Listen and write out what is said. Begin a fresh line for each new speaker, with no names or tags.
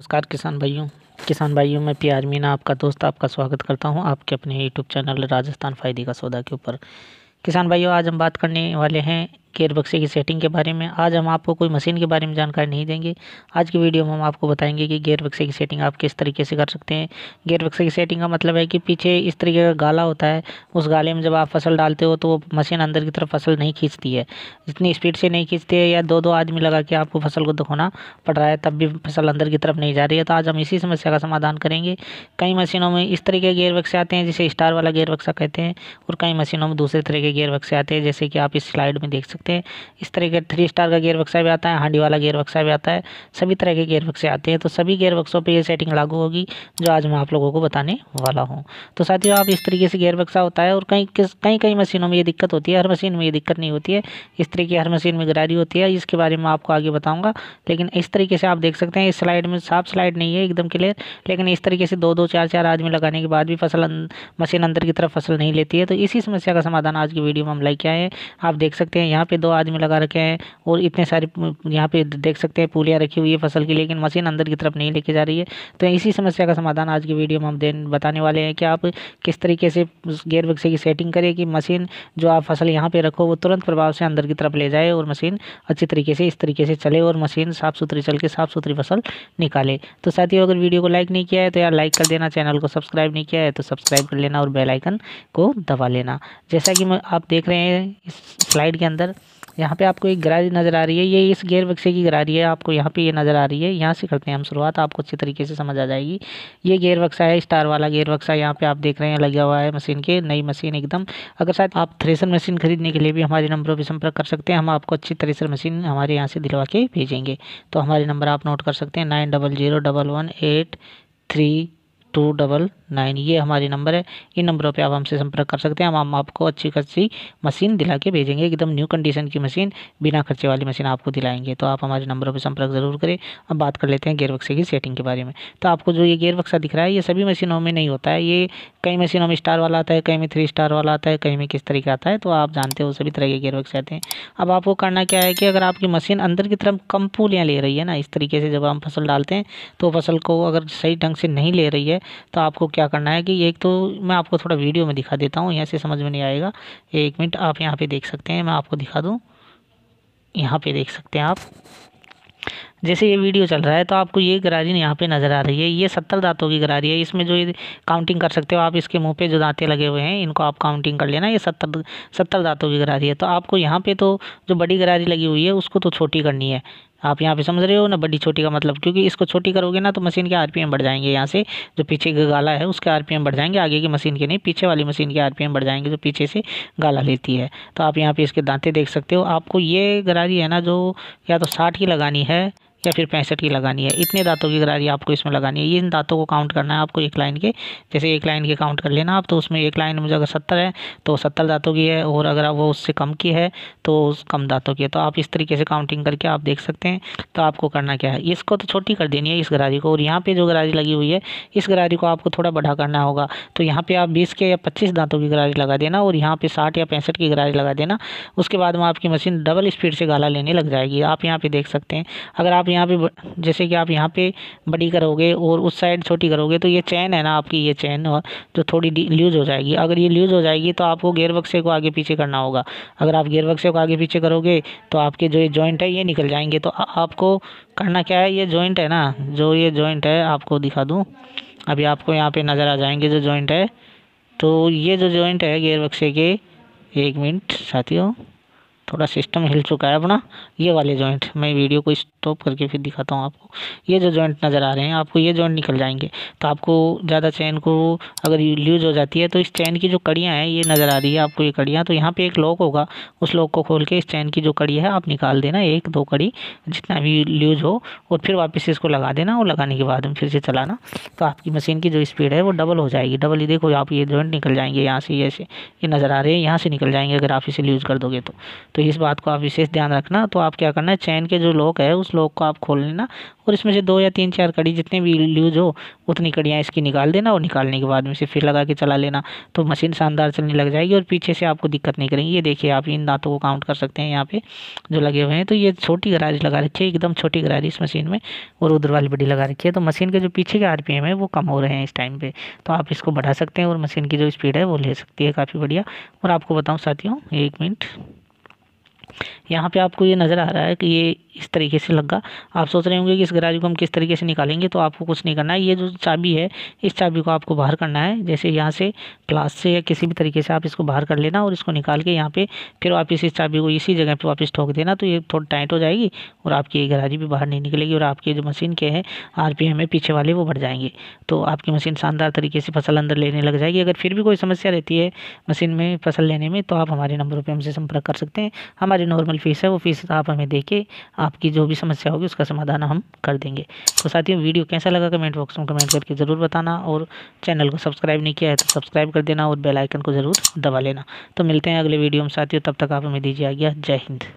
नमस्कार किसान भाइयों किसान भाइयों मैं आर मीना आपका दोस्त आपका स्वागत करता हूं आपके अपने यूट्यूब चैनल राजस्थान फ़ायदे का सौदा के ऊपर किसान भाइयों आज हम बात करने वाले हैं गेयर बक्से की सेटिंग के बारे में आज हम आपको कोई मशीन के बारे में जानकारी नहीं देंगे आज की वीडियो में हम आपको बताएंगे कि गेयर बक्से की सेटिंग आप किस तरीके से कर सकते हैं गेयर बक्से की सेटिंग का मतलब है कि पीछे इस तरीके का गाला होता है उस गाले में जब आप फसल डालते हो तो वो मशीन अंदर की तरफ फसल नहीं खींचती है जितनी स्पीड से नहीं खींचती है या दो दो आदमी लगा के आपको फसल को दिखोना पड़ रहा है तब भी फसल अंदर की तरफ नहीं जा रही है तो आज हम इसी समस्या का समाधान करेंगे कई मशीनों में इस तरीके के गेयर बक्से आते हैं जिसे स्टार वाला गेयर बक्सा कहते हैं और कई मशीनों में दूसरे तरह के गेयर बक्से आते हैं जैसे कि आप इस स्लाइड में देख सकते सकते हैं इस तरह के थ्री स्टार का बक्सा भी आता है हांडी वाला बक्सा भी आता है सभी तरह के बक्से आते हैं तो सभी बक्सों पर ये सेटिंग लागू होगी जो आज मैं आप लोगों को बताने वाला हूँ तो साथियों आप इस तरीके से बक्सा होता है और कहीं कई कई मशीनों में ये दिक्कत होती है हर मशीन में ये दिक्कत नहीं होती है इस तरीके हर मशीन में गरारी होती है इसके बारे में आपको आगे बताऊँगा लेकिन इस तरीके से आप देख सकते हैं इस स्लाइड में साफ स्लाइड नहीं है एकदम क्लियर लेकिन इस तरीके से दो दो चार चार आदमी लगाने के बाद भी फसल अं, मशीन अंदर की तरफ फसल नहीं लेती है तो इसी समस्या का समाधान आज की वीडियो में हम लेके आए हैं आप देख सकते हैं यहाँ पे दो आदमी लगा रखे हैं और इतने सारे यहाँ पे देख सकते हैं पुलिया रखी हुई है फसल की लेकिन मशीन अंदर की तरफ नहीं लेके जा रही है तो इसी समस्या का समाधान आज की वीडियो में हम देन बताने वाले हैं कि आप किस तरीके से गेयर बक्से की सेटिंग करें कि मशीन जो आप फसल यहाँ पर रखो वो तुरंत प्रभाव से अंदर की तरफ ले जाए और मशीन अच्छी तरीके से इस तरीके से चले और मशीन साफ़ सुथरी चल के साफ़ सुथरी फसल निकाले तो साथियों अगर वीडियो को लाइक नहीं किया है तो यार लाइक कर देना चैनल को सब्सक्राइब नहीं किया है तो सब्सक्राइब कर लेना और बेलाइकन को दबा लेना जैसा कि आप देख रहे हैं इस स्लाइड के अंदर यहाँ पे आपको एक गरारी नज़र आ रही है ये इस गेयर बक्से की गरारी है आपको यहाँ पे ये नज़र आ रही है यहाँ से करते हैं हम शुरुआत आपको अच्छे तरीके से समझ आ जाएगी ये गेयर बक्सा है स्टार वाला गेयर बक्सा यहाँ पे आप देख रहे हैं लगा हुआ है मशीन के नई मशीन एकदम अगर शायद आप थ्रेसर मशीन खरीदने के लिए भी हमारे नंबरों पर संपर्क कर सकते हैं हम आपको अच्छी थ्रेसर मशीन हमारे यहाँ से दिलवा के भेजेंगे तो हमारे नंबर आप नोट कर सकते हैं nine double zero double one eight three two double nine ये हमारे नंबर है इन नंबरों पे आप हमसे संपर्क कर सकते हैं हम आपको अच्छी खासी मशीन दिला के भेजेंगे एकदम न्यू कंडीशन की मशीन बिना खर्चे वाली मशीन आपको दिलाएंगे तो आप हमारे नंबरों पर संपर्क ज़रूर करें अब बात कर लेते हैं गेयर बक्से की सेटिंग के बारे में तो आपको जो ये गेयर बक्सा दिख रहा है ये सभी मशीनों में नहीं होता है ये कई मशीनों में स्टार वाला आता है कहीं में थ्री स्टार वाला आता है कहीं में किस तरीके आता है तो आप जानते हो सभी तरह के गेयर बक्से आते हैं अब आपको करना क्या है कि अगर आपकी मशीन अंदर की तरफ कम पूलियाँ ले रही है ना इस तरीके से जब हम फसल डालते हैं तो फसल को अगर सही ढंग से नहीं ले रही है है तो आपको क्या करना है कि एक तो मैं आपको थोड़ा वीडियो में दिखा देता हूँ यहाँ से समझ में नहीं आएगा एक मिनट आप यहाँ पे देख सकते हैं मैं आपको दिखा दूँ यहाँ पे देख सकते हैं आप जैसे ये वीडियो चल रहा है तो आपको ये गरारी यहाँ पे नज़र आ रही है ये सत्तर दांतों की गरारी है इसमें जो ये काउंटिंग कर सकते हो आप इसके मुंह पे जो दांते लगे हुए हैं इनको आप काउंटिंग कर लेना ये सत्तर सत्तर दांतों की गरारी है तो आपको यहाँ पे तो जो बड़ी गरारी लगी हुई है उसको तो छोटी करनी है आप यहाँ पे समझ रहे हो ना बड़ी छोटी का मतलब क्योंकि इसको छोटी करोगे ना तो मशीन के आरपीएम बढ़ जाएंगे यहाँ से जो पीछे का गाला है उसके आरपीएम बढ़ जाएंगे आगे की मशीन के नहीं पीछे वाली मशीन के आरपीएम बढ़ जाएंगे जो पीछे से गाला लेती है तो आप यहाँ पे इसके दांते देख सकते हो आपको ये गरारी है ना जो या तो साठ की लगानी है या फिर पैंसठ की लगानी है इतने दांतों की गरारी आपको इसमें लगानी है इन दांतों को काउंट करना है आपको एक लाइन के जैसे एक लाइन के काउंट कर लेना आप तो उसमें एक लाइन में अगर सत्तर है तो सत्तर दांतों की है और अगर वो उससे कम की है तो उस कम दांतों की है तो आप इस तरीके से काउंटिंग करके आप देख सकते हैं तो आपको करना क्या है इसको तो छोटी कर देनी है इस गरारी को और यहाँ पर जो गरारी लगी हुई है इस गरारी को आपको थोड़ा बढ़ा करना होगा तो यहाँ पर आप बीस के या पच्चीस दांतों की गरारी लगा देना और यहाँ पर साठ या पैंसठ की गरारी लगा देना उसके बाद में आपकी मशीन डबल स्पीड से गाला लेने लग जाएगी आप यहाँ पर देख सकते हैं अगर आप आप यहाँ पे जैसे कि आप यहाँ पे बड़ी करोगे और उस साइड छोटी करोगे तो ये चैन है ना आपकी ये चैन और जो थोड़ी लूज़ हो जाएगी अगर ये लूज़ हो जाएगी तो आपको गेयर बक्से को आगे पीछे करना होगा अगर आप गेयर बक्से को आगे पीछे करोगे तो आपके जो ये जॉइंट है ये निकल जाएंगे तो आपको करना क्या है ये जॉइंट है ना जो ये जॉइंट है आपको दिखा दूँ अभी आपको यहाँ पर नज़र आ जाएंगे जो जॉइंट है तो ये जो जॉइंट है गेयर बक्से के एक मिनट साथियों थोड़ा सिस्टम हिल चुका है अपना ये वाले जॉइंट मैं वीडियो को इस स्टॉप करके फिर दिखाता हूँ आपको ये जो जॉइंट नज़र आ रहे हैं आपको ये जॉइंट निकल जाएंगे तो आपको ज़्यादा चैन को अगर लूज़ हो जाती है तो इस चैन की जो कड़ियाँ हैं ये नज़र आ रही है आपको ये कड़ियाँ तो यहाँ पर एक लॉक होगा उस लॉक को खोल के इस चैन की जो कड़ी है आप निकाल देना एक दो कड़ी जितना भी लूज़ हो और फिर वापस इसको लगा देना और लगाने के बाद फिर से चलाना तो आपकी मशीन की जो स्पीड है वो डबल हो जाएगी डबल ही देखो आप ये जॉइंट निकल जाएंगे यहाँ से ऐसे ये नज़र आ रहे हैं यहाँ से निकल जाएंगे अगर आप इसे लूज़ कर दोगे तो तो इस बात को आप विशेष ध्यान रखना तो आप क्या करना है चैन के जो लॉक है उस लॉक को आप खोल लेना और इसमें से दो या तीन चार कड़ी जितने भी लूज हो उतनी कड़ियाँ इसकी निकाल देना और निकालने के बाद में से फिर लगा के चला लेना तो मशीन शानदार चलने लग जाएगी और पीछे से आपको दिक्कत नहीं करेंगी ये देखिए आप इन दांतों को काउंट कर सकते हैं यहाँ पे जो लगे हुए हैं तो ये छोटी गराज लगा रखी है एकदम छोटी गराज इस मशीन में और उधर वाली बड़ी लगा रखी है तो मशीन के जो पीछे के आर है वो कम हो रहे हैं इस टाइम पर तो आप इसको बढ़ा सकते हैं और मशीन की जो स्पीड है वो ले सकती है काफ़ी बढ़िया और आपको बताऊँ साथियों एक मिनट यहाँ पे आपको ये नज़र आ रहा है कि ये इस तरीके से लगा आप सोच रहे होंगे कि इस गैराज को हम किस तरीके से निकालेंगे तो आपको कुछ नहीं करना है ये जो चाबी है इस चाबी को आपको बाहर करना है जैसे यहाँ से प्लास से या किसी भी तरीके से आप इसको बाहर कर लेना और इसको निकाल के यहाँ पे फिर वापस इस चाबी को इसी जगह पर वापस ठोक देना तो ये थोड़ी टाइट हो जाएगी और आपकी गराजी भी बाहर नहीं निकलेगी और आपके जो मशीन के हैं आर में पीछे वाले वो बढ़ जाएंगे तो आपकी मशीन शानदार तरीके से फसल अंदर लेने लग जाएगी अगर फिर भी कोई समस्या रहती है मशीन में फसल लेने में तो आप हमारे नंबरों पर हमसे संपर्क कर सकते हैं हमारे नॉर्मल फीस है वो फीस आप हमें देके आपकी जो भी समस्या होगी उसका समाधान हम कर देंगे तो साथियों वीडियो कैसा लगा कमेंट बॉक्स में कमेंट करके ज़रूर बताना और चैनल को सब्सक्राइब नहीं किया है तो सब्सक्राइब कर देना और बेलाइकन को ज़रूर दबा लेना तो मिलते हैं अगले वीडियो में साथियों तब तक आप हमें दीजिए आ गया जय हिंद